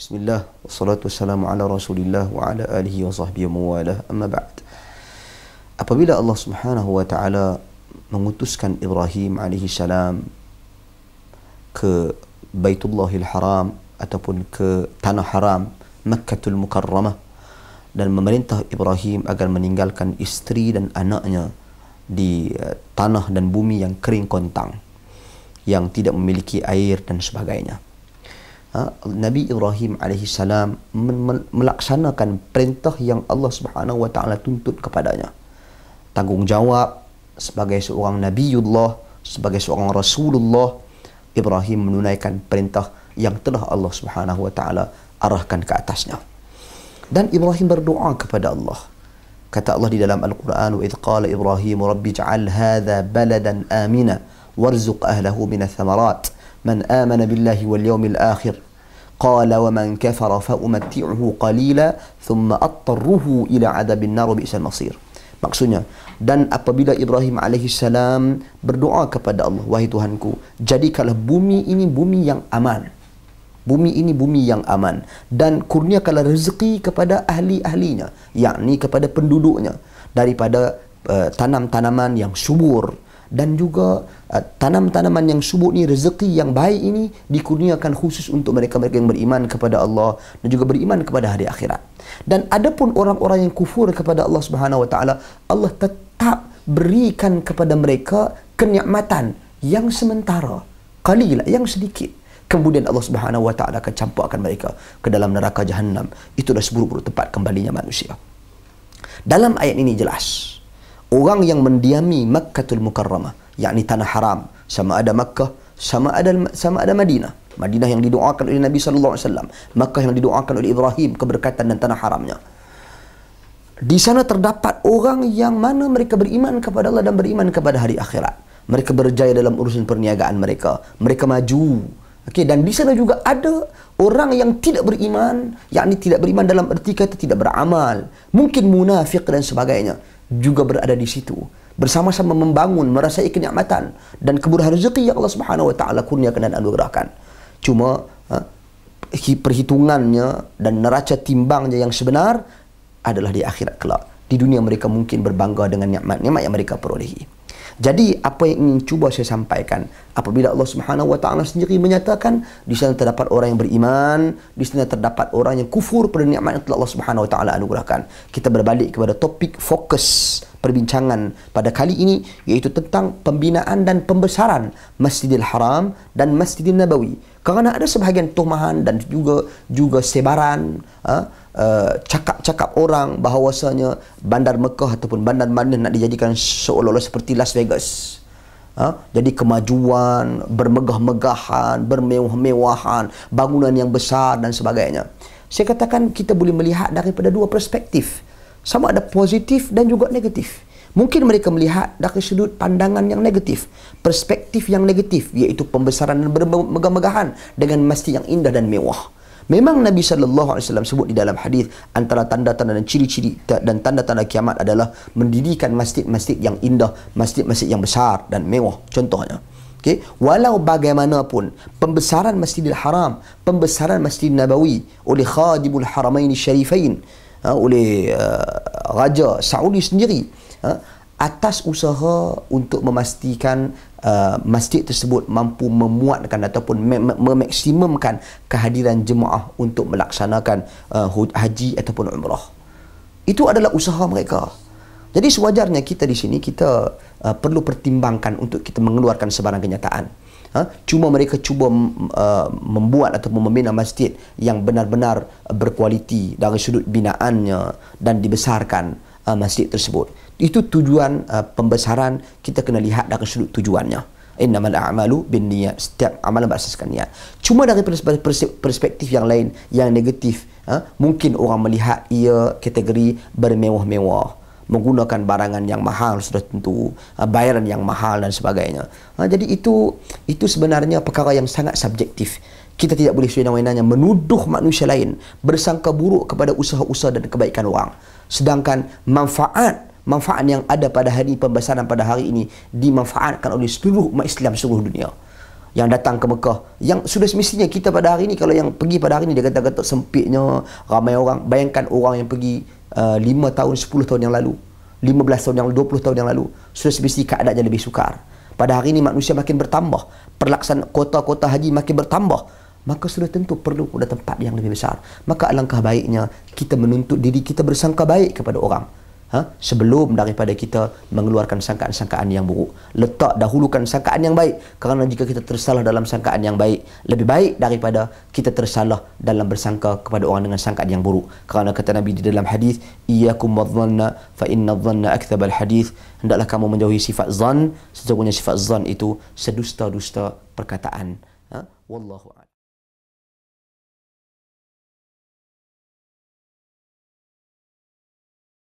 Bismillah, wassalatu wassalamu ala rasulillah wa ala alihi wa sahbihi mawala amma ba'd. Apabila Allah subhanahu wa ta'ala mengutuskan Ibrahim alaihi salam ke Baitullahil Haram ataupun ke Tanah Haram, Makkatul Mukarramah dan memerintah Ibrahim agar meninggalkan isteri dan anaknya di eh, tanah dan bumi yang kering kontang yang tidak memiliki air dan sebagainya. Ha? Nabi Ibrahim alaihi melaksanakan perintah yang Allah Subhanahu tuntut kepadanya. Tanggungjawab sebagai seorang nabiullah, sebagai seorang rasulullah, Ibrahim menunaikan perintah yang telah Allah Subhanahu arahkan ke atasnya. Dan Ibrahim berdoa kepada Allah. Kata Allah di dalam Al-Quran, وَإِذْ قَالَ إِبْرَاهِيمُ رَبِّ جَعَلْ هَذَا بَلَدًا آمِنًا وَارْزُقْ أَهْلَهُ مِنَ من آمن بالله واليوم الآخر قال ومن كفر فأمتعه قليلا ثم أضطره إلى عذاب النار وبئس المصير maksudnya dan apabila Ibrahim alaihi salam berdoa kepada Allah wahai Tuhanku jadikanlah bumi ini bumi yang aman bumi ini bumi yang aman dan kurniakanlah rezeki kepada ahli-ahlinya yakni kepada penduduknya daripada uh, tanam-tanaman yang subur dan juga uh, tanam-tanaman yang subur ni rezeki yang baik ini dikurniakan khusus untuk mereka-mereka yang beriman kepada Allah dan juga beriman kepada hari akhirat. Dan adapun orang-orang yang kufur kepada Allah Subhanahu wa taala, Allah tetap berikan kepada mereka kenikmatan yang sementara, qalila yang sedikit. Kemudian Allah Subhanahu wa taala akan campakkan mereka ke dalam neraka jahanam. Itu adalah seburuk-buruk tempat kembalinya manusia. Dalam ayat ini jelas orang yang mendiami Makkahul Mukarramah yakni tanah haram sama ada Makkah sama ada sama ada Madinah Madinah yang didoakan oleh Nabi sallallahu alaihi wasallam Makkah yang didoakan oleh Ibrahim keberkatan dan tanah haramnya di sana terdapat orang yang mana mereka beriman kepada Allah dan beriman kepada hari akhirat mereka berjaya dalam urusan perniagaan mereka mereka maju okey dan di sana juga ada orang yang tidak beriman yakni tidak beriman dalam erti kata tidak beramal mungkin munafik dan sebagainya juga berada di situ bersama-sama membangun merasai kenikmatan dan keburuhan rezeki yang Allah Subhanahu wa taala kurniakan dan anugerahkan. Cuma ha, perhitungannya dan neraca timbangnya yang sebenar adalah di akhirat kelak. Di dunia mereka mungkin berbangga dengan nikmat-nikmat yang mereka perolehi. Jadi apa yang ingin cuba saya sampaikan apabila Allah Subhanahu wa taala sendiri menyatakan di sana terdapat orang yang beriman, di sana terdapat orang yang kufur pada nikmat yang telah Allah Subhanahu wa taala anugerahkan. Kita berbalik kepada topik fokus perbincangan pada kali ini iaitu tentang pembinaan dan pembesaran Masjidil Haram dan Masjidil Nabawi. Kerana ada sebahagian tuhmahan dan juga juga sebaran uh, Uh, cakap-cakap orang bahawasanya bandar Mekah ataupun bandar Madinah nak dijadikan seolah-olah seperti Las Vegas. Huh? Ha, jadi kemajuan, bermegah-megahan, bermewah-mewahan, bangunan yang besar dan sebagainya. Saya katakan kita boleh melihat daripada dua perspektif sama ada positif dan juga negatif. Mungkin mereka melihat dari sudut pandangan yang negatif, perspektif yang negatif iaitu pembesaran dan bermegah-megahan dengan masjid yang indah dan mewah. Memang Nabi sallallahu alaihi wasallam sebut di dalam hadis antara tanda-tanda dan ciri-ciri dan tanda-tanda kiamat adalah mendirikan masjid-masjid yang indah, masjid-masjid yang besar dan mewah contohnya. okay. walau bagaimanapun pembesaran Masjidil Haram, pembesaran Masjid Nabawi oleh Khadimul Haramain Syarifain ha, oleh uh, raja Saudi sendiri ha, atas usaha untuk memastikan uh, masjid tersebut mampu memuatkan ataupun memaksimumkan kehadiran jemaah untuk melaksanakan uh, haji ataupun umrah. Itu adalah usaha mereka. Jadi sewajarnya kita di sini kita uh, perlu pertimbangkan untuk kita mengeluarkan sebarang kenyataan ha? cuma mereka cuba uh, membuat atau membina masjid yang benar-benar berkualiti dari sudut binaannya dan dibesarkan uh, masjid tersebut itu tujuan uh, pembesaran kita kena lihat dari sudut tujuannya innamal a'malu bin niat setiap amalan berasaskan niat cuma dari perspektif yang lain yang negatif ha? mungkin orang melihat ia kategori bermewah-mewah menggunakan barangan yang mahal sudah tentu uh, bayaran yang mahal dan sebagainya uh, jadi itu itu sebenarnya perkara yang sangat subjektif kita tidak boleh sewenang-wenangnya menuduh manusia lain bersangka buruk kepada usaha-usaha dan kebaikan orang sedangkan manfaat manfaat yang ada pada hari pembesaran pada hari ini dimanfaatkan oleh seluruh umat Islam seluruh dunia yang datang ke Mekah yang sudah semestinya kita pada hari ini kalau yang pergi pada hari ini dia kata-kata sempitnya ramai orang bayangkan orang yang pergi uh, tahun, sepuluh tahun yang lalu lima belas tahun yang lalu, 20 tahun yang lalu sudah sebesar keadaannya lebih sukar pada hari ini manusia makin bertambah perlaksanaan kota-kota haji makin bertambah maka sudah tentu perlu ada tempat yang lebih besar maka alangkah baiknya kita menuntut diri kita bersangka baik kepada orang ha, sebelum daripada kita mengeluarkan sangkaan-sangkaan yang buruk. Letak dahulukan sangkaan yang baik. Kerana jika kita tersalah dalam sangkaan yang baik, lebih baik daripada kita tersalah dalam bersangka kepada orang dengan sangkaan yang buruk. Kerana kata Nabi di dalam hadis, Iyakum wadzanna fa inna dhanna akthabal hadis. Hendaklah kamu menjauhi sifat zan. Sesungguhnya sifat zan itu sedusta-dusta perkataan. Ha? Wallahu'ala.